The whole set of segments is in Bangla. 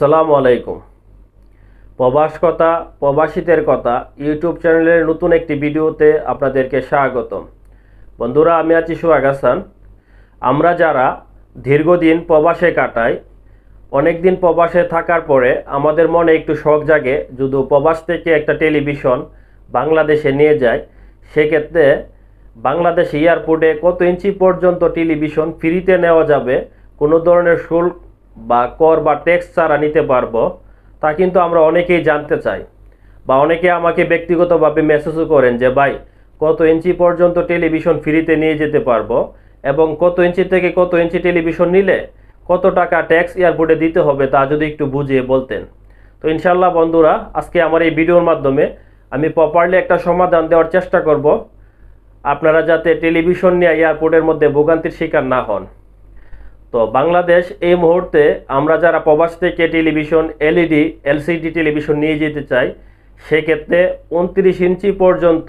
আসসালামু আলাইকুম প্রবাস কথা প্রবাসীদের কথা ইউটিউব চ্যানেলের নতুন একটি ভিডিওতে আপনাদেরকে স্বাগতম বন্ধুরা আমি আছি সোহাগ হাসান আমরা যারা দীর্ঘদিন প্রবাসে কাটাই অনেক দিন প্রবাসে থাকার পরে আমাদের মনে একটু শখ জাগে যদি প্রবাস থেকে একটা টেলিভিশন বাংলাদেশে নিয়ে যায় সেক্ষেত্রে বাংলাদেশ এয়ারপোর্টে কত ইঞ্চি পর্যন্ত টেলিভিশন ফ্রিতে নেওয়া যাবে কোনো ধরনের শুল্ক বা কর বা ট্যাক্স ছাড়া নিতে পারবো তা কিন্তু আমরা অনেকেই জানতে চাই বা অনেকে আমাকে ব্যক্তিগতভাবে মেসেজও করেন যে ভাই কত ইঞ্চি পর্যন্ত টেলিভিশন ফ্রিতে নিয়ে যেতে পারবো এবং কত ইঞ্চি থেকে কত ইঞ্চি টেলিভিশন নিলে কত টাকা ট্যাক্স এয়ারপোর্টে দিতে হবে তা যদি একটু বুঝিয়ে বলতেন তো ইনশাল্লাহ বন্ধুরা আজকে আমার এই ভিডিওর মাধ্যমে আমি প্রপারলি একটা সমাধান দেওয়ার চেষ্টা করব আপনারা যাতে টেলিভিশন নিয়ে এয়ারপোর্টের মধ্যে ভোগান্তির শিকার না হন তো বাংলাদেশ এই মুহূর্তে আমরা যারা প্রবাস থেকে টেলিভিশন এলইডি এলসিডি টেলিভিশন নিয়ে যেতে চাই সেক্ষেত্রে উনত্রিশ ইঞ্চি পর্যন্ত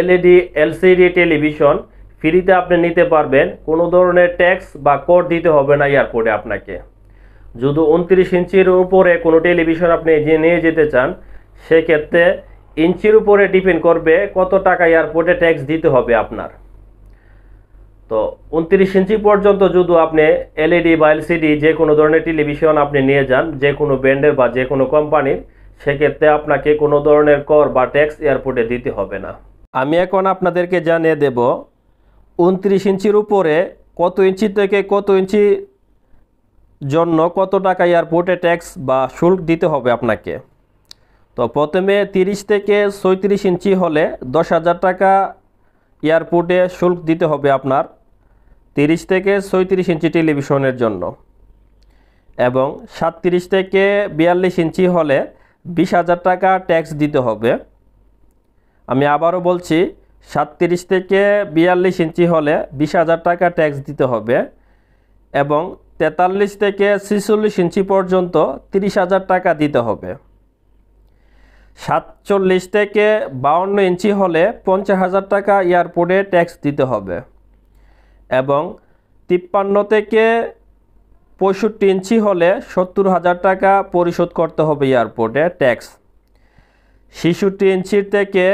এলইডি এলসিডি টেলিভিশন ফ্রিতে আপনি নিতে পারবেন কোনো ধরনের ট্যাক্স বা কর দিতে হবে না এয়ারপোর্টে আপনাকে যদি উনত্রিশ ইঞ্চির উপরে কোনো টেলিভিশন আপনি যে নিয়ে যেতে চান সেক্ষেত্রে ইঞ্চির উপরে ডিপেন্ড করবে কত টাকা এয়ারপোর্টে ট্যাক্স দিতে হবে আপনার তো উনত্রিশ ইঞ্চি পর্যন্ত যদি আপনি এলইডি বা এলসিডি যে কোনো ধরনের টেলিভিশন আপনি নিয়ে যান যে কোনো ব্র্যান্ডের বা যে কোনো কোম্পানির সেক্ষেত্রে আপনাকে কোনো ধরনের কর বা ট্যাক্স এয়ারপোর্টে দিতে হবে না আমি এখন আপনাদেরকে জানিয়ে দেব উনত্রিশ ইঞ্চির উপরে কত ইঞ্চি থেকে কত ইঞ্চি জন্য কত টাকা এয়ারপোর্টে ট্যাক্স বা শুল্ক দিতে হবে আপনাকে তো প্রথমে 30 থেকে সৈত্রিশ ইঞ্চি হলে দশ হাজার টাকা এয়ারপোর্টে শুল্ক দিতে হবে আপনার তিরিশ থেকে ছয়ত্রিশ ইঞ্চি টেলিভিশনের জন্য এবং সাতত্রিশ থেকে বিয়াল্লিশ ইঞ্চি হলে বিশ হাজার টাকা ট্যাক্স দিতে হবে আমি আবারও বলছি সাতত্রিশ থেকে বিয়াল্লিশ ইঞ্চি হলে বিশ হাজার টাকা ট্যাক্স দিতে হবে এবং তেতাল্লিশ থেকে ছিচল্লিশ ইঞ্চি পর্যন্ত তিরিশ হাজার টাকা দিতে হবে সাতচল্লিশ থেকে বাউন্ন ইঞ্চি হলে পঞ্চাশ হাজার টাকা এয়ারপোর্টে ট্যাক্স দিতে হবে এবং তিপ্পান্ন থেকে পঁয়ষট্টি ইঞ্চি হলে সত্তর হাজার টাকা পরিশোধ করতে হবে এয়ারপোর্টে ট্যাক্স ছিষট্টি ইঞ্চির থেকে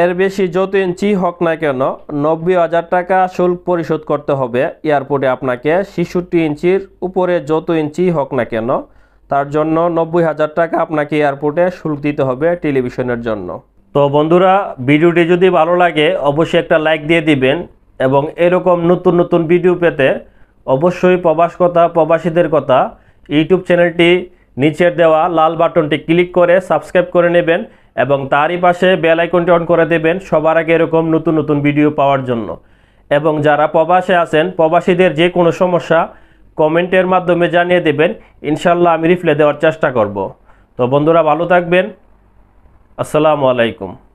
এর বেশি যত ইঞ্চি হোক না কেন নব্বই হাজার টাকা শুল্ক পরিশোধ করতে হবে এয়ারপোর্টে আপনাকে ছিষট্টি ইঞ্চির উপরে যত ইঞ্চি হোক না কেন তার জন্য নব্বই হাজার টাকা আপনাকে এয়ারপোর্টে শুল্ক দিতে হবে টেলিভিশনের জন্য তো বন্ধুরা ভিডিওটি যদি ভালো লাগে অবশ্যই একটা লাইক দিয়ে দিবেন এবং এরকম নতুন নতুন ভিডিও পেতে অবশ্যই প্রবাস কথা প্রবাসীদের কথা ইউটিউব চ্যানেলটি নিচের দেওয়া লাল বাটনটি ক্লিক করে সাবস্ক্রাইব করে নেবেন এবং তারই পাশে বেল অন করে দেবেন সবার আগে এরকম নতুন নতুন ভিডিও পাওয়ার জন্য এবং যারা প্রবাসে আছেন প্রবাসীদের যে কোনো সমস্যা কমেন্টের মাধ্যমে জানিয়ে দেবেন ইনশাল্লাহ আমি রিফ্লে দেওয়ার চেষ্টা করব তো বন্ধুরা ভালো থাকবেন আসসালামু আলাইকুম